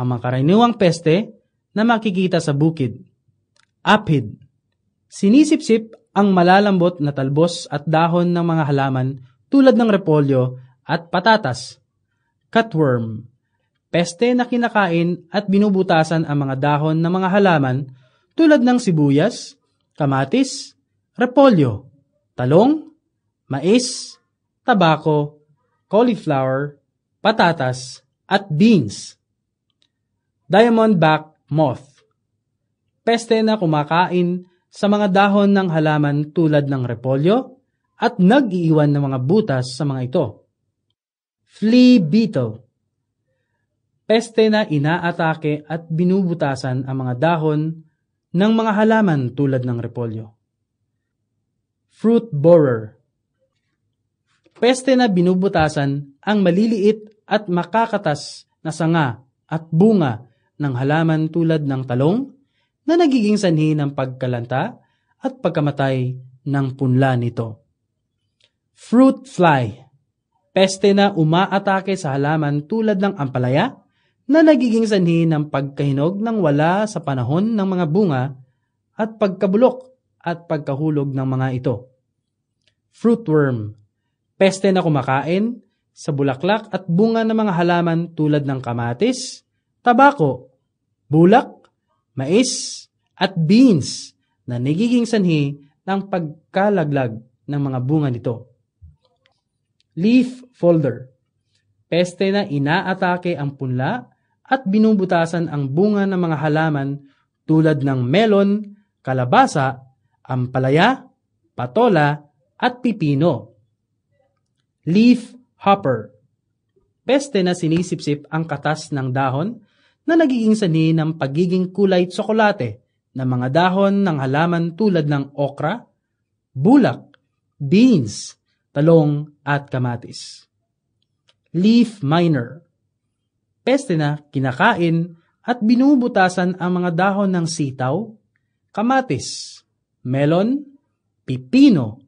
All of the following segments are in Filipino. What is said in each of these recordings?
ang makaraniwang peste na makikita sa bukid. Apid. Sinisipsip ang malalambot na talbos at dahon ng mga halaman tulad ng repolyo at patatas. Cutworm. Peste na kinakain at binubutasan ang mga dahon ng mga halaman tulad ng sibuyas, kamatis, repolyo, talong, mais, tabako, cauliflower, patatas, at beans. Diamondback moth. Peste na kumakain sa mga dahon ng halaman tulad ng repolyo at nag-iiwan ng mga butas sa mga ito. Flea beetle. Peste na inaatake at binubutasan ang mga dahon ng mga halaman tulad ng repolyo. Fruit borer. Peste na binubutasan ang maliliit at makakatas na sanga at bunga ng halaman tulad ng talong na nagiging sanhi ng pagkalanta at pagkamatay ng punla nito. Fruit fly, peste na umaatake sa halaman tulad ng ampalaya na nagiging sanhi ng pagkahinog ng wala sa panahon ng mga bunga at pagkabulok at pagkahulog ng mga ito. Fruit worm peste na kumakain sa bulaklak at bunga ng mga halaman tulad ng kamatis, tabako, bulak, mais, at beans na nagiging sanhi ng pagkalaglag ng mga bunga nito. Leaf folder. Peste na inaatake ang punla at binubutasan ang bunga ng mga halaman tulad ng melon, kalabasa, ampalaya, patola, at pipino. Leaf hopper. Peste na sinisipsip ang katas ng dahon na nagiging sani ng pagiging kulay tsokolate ng mga dahon ng halaman tulad ng okra, bulak, beans, talong at kamatis. Leaf miner. Peste na kinakain at binubutasan ang mga dahon ng sitaw, kamatis, melon, pipino,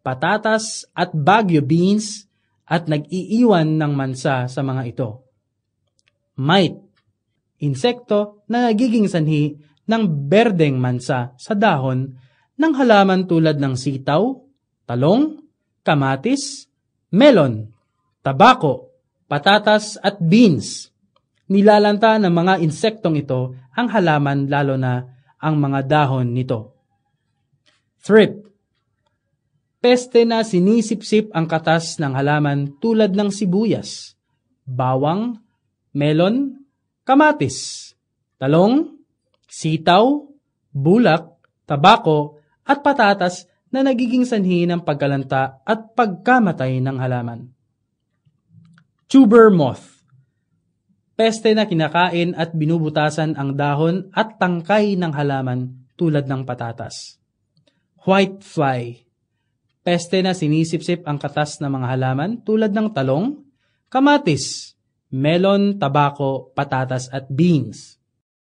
patatas at bagyo beans at nag-iiwan ng mansa sa mga ito. Mite insekto na nagiging sanhi ng berdeng mansa sa dahon ng halaman tulad ng sitaw, talong, kamatis, melon, tabako, patatas at beans. Nilalanta ng mga insektong ito ang halaman lalo na ang mga dahon nito. Thrip Peste na sinisipsip ang katas ng halaman tulad ng sibuyas, bawang, melon, kamatis, talong, sitaw, bulak, tabako, at patatas na nagiging sanhi ng pagkalanta at pagkamatay ng halaman. Tuber moth Peste na kinakain at binubutasan ang dahon at tangkay ng halaman tulad ng patatas. White fly Peste na sinisipsip ang katas ng mga halaman tulad ng talong, kamatis, melon, tabako, patatas at beans.